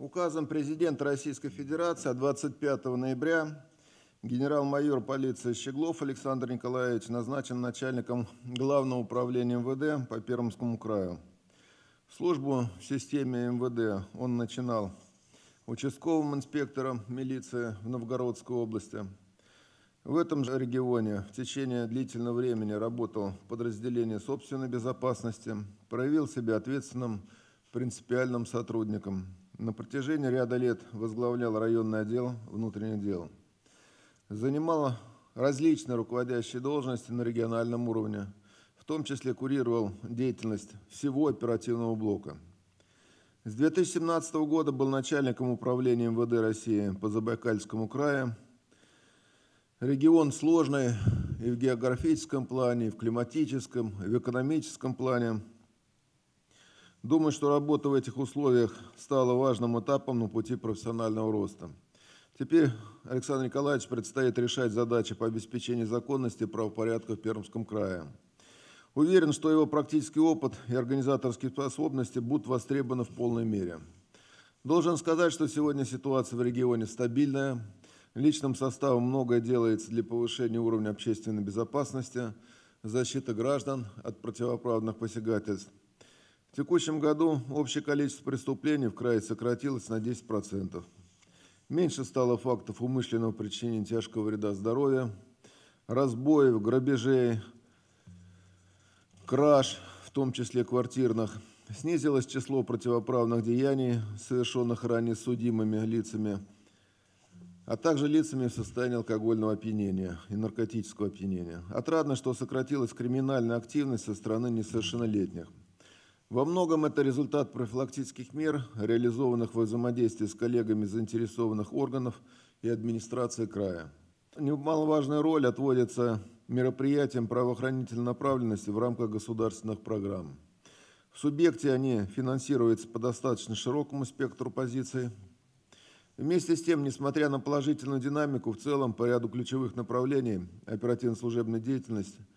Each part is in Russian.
Указом президента Российской Федерации 25 ноября генерал-майор полиции Щеглов Александр Николаевич назначен начальником Главного управления МВД по Пермскому краю. Службу в системе МВД он начинал участковым инспектором милиции в Новгородской области. В этом же регионе в течение длительного времени работал в подразделении собственной безопасности, проявил себя ответственным принципиальным сотрудником – на протяжении ряда лет возглавлял районный отдел внутренних дел. Занимал различные руководящие должности на региональном уровне, в том числе курировал деятельность всего оперативного блока. С 2017 года был начальником управления МВД России по Забайкальскому краю. Регион сложный и в географическом плане, и в климатическом, и в экономическом плане – Думаю, что работа в этих условиях стала важным этапом на пути профессионального роста. Теперь Александр Николаевич предстоит решать задачи по обеспечению законности и правопорядка в Пермском крае. Уверен, что его практический опыт и организаторские способности будут востребованы в полной мере. Должен сказать, что сегодня ситуация в регионе стабильная. Личным составом многое делается для повышения уровня общественной безопасности, защиты граждан от противоправных посягательств – в текущем году общее количество преступлений в крае сократилось на 10%. Меньше стало фактов умышленного причинения тяжкого вреда здоровью, разбоев, грабежей, краж, в том числе квартирных. Снизилось число противоправных деяний, совершенных ранее судимыми лицами, а также лицами в состоянии алкогольного опьянения и наркотического опьянения. Отрадно, что сократилась криминальная активность со стороны несовершеннолетних – во многом это результат профилактических мер, реализованных во взаимодействии с коллегами заинтересованных органов и администрации края. Немаловажная роль отводится мероприятиям правоохранительной направленности в рамках государственных программ. В субъекте они финансируются по достаточно широкому спектру позиций. Вместе с тем, несмотря на положительную динамику, в целом по ряду ключевых направлений оперативно-служебной деятельности –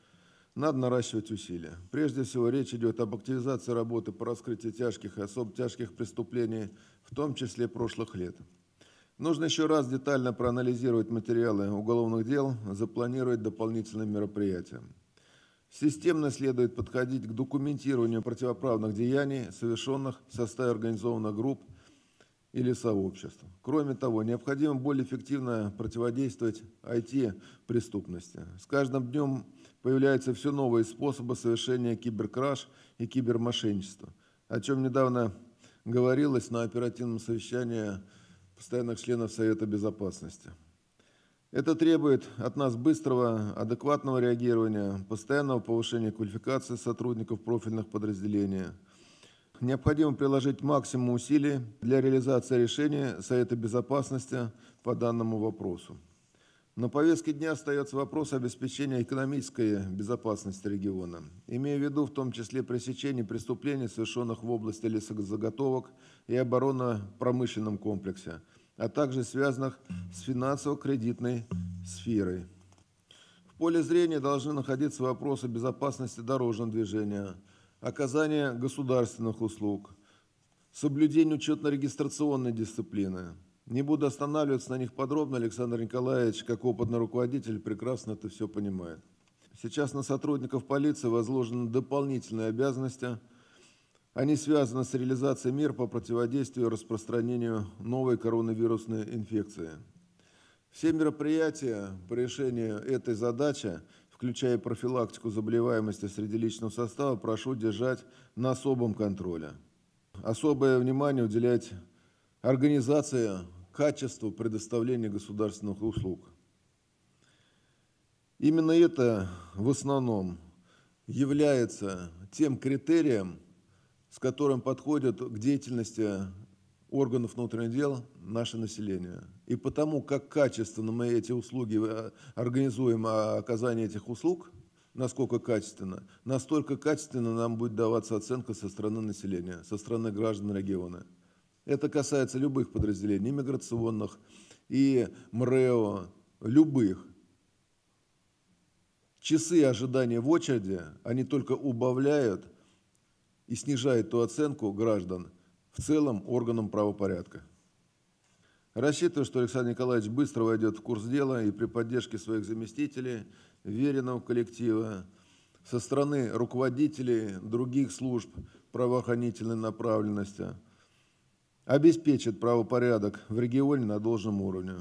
надо наращивать усилия. Прежде всего, речь идет об активизации работы по раскрытию тяжких и особо тяжких преступлений, в том числе прошлых лет. Нужно еще раз детально проанализировать материалы уголовных дел, запланировать дополнительные мероприятия. Системно следует подходить к документированию противоправных деяний, совершенных в составе организованных групп или сообществ. Кроме того, необходимо более эффективно противодействовать IT-преступности. С каждым днем появляются все новые способы совершения киберкраш и кибермошенничества, о чем недавно говорилось на оперативном совещании постоянных членов Совета Безопасности. Это требует от нас быстрого, адекватного реагирования, постоянного повышения квалификации сотрудников профильных подразделений – необходимо приложить максимум усилий для реализации решения Совета Безопасности по данному вопросу. На повестке дня остается вопрос обеспечения экономической безопасности региона, имея в виду в том числе пресечение преступлений, совершенных в области лесозаготовок и оборонно-промышленном комплексе, а также связанных с финансово-кредитной сферой. В поле зрения должны находиться вопросы безопасности дорожного движения – оказание государственных услуг, соблюдение учетно-регистрационной дисциплины. Не буду останавливаться на них подробно, Александр Николаевич, как опытный руководитель, прекрасно это все понимает. Сейчас на сотрудников полиции возложены дополнительные обязанности. Они связаны с реализацией мер по противодействию распространению новой коронавирусной инфекции. Все мероприятия по решению этой задачи включая профилактику заболеваемости среди личного состава, прошу держать на особом контроле. Особое внимание уделять организации качеству предоставления государственных услуг. Именно это в основном является тем критерием, с которым подходят к деятельности органов внутренних дел наше население. И потому, как качественно мы эти услуги э, организуем, а, оказание этих услуг, насколько качественно, настолько качественно нам будет даваться оценка со стороны населения, со стороны граждан региона. Это касается любых подразделений, миграционных и МРЭО, любых. Часы ожидания в очереди, они только убавляют и снижают ту оценку граждан – в целом органам правопорядка. Рассчитываю, что Александр Николаевич быстро войдет в курс дела и при поддержке своих заместителей, веренного коллектива, со стороны руководителей других служб правоохранительной направленности обеспечит правопорядок в регионе на должном уровне.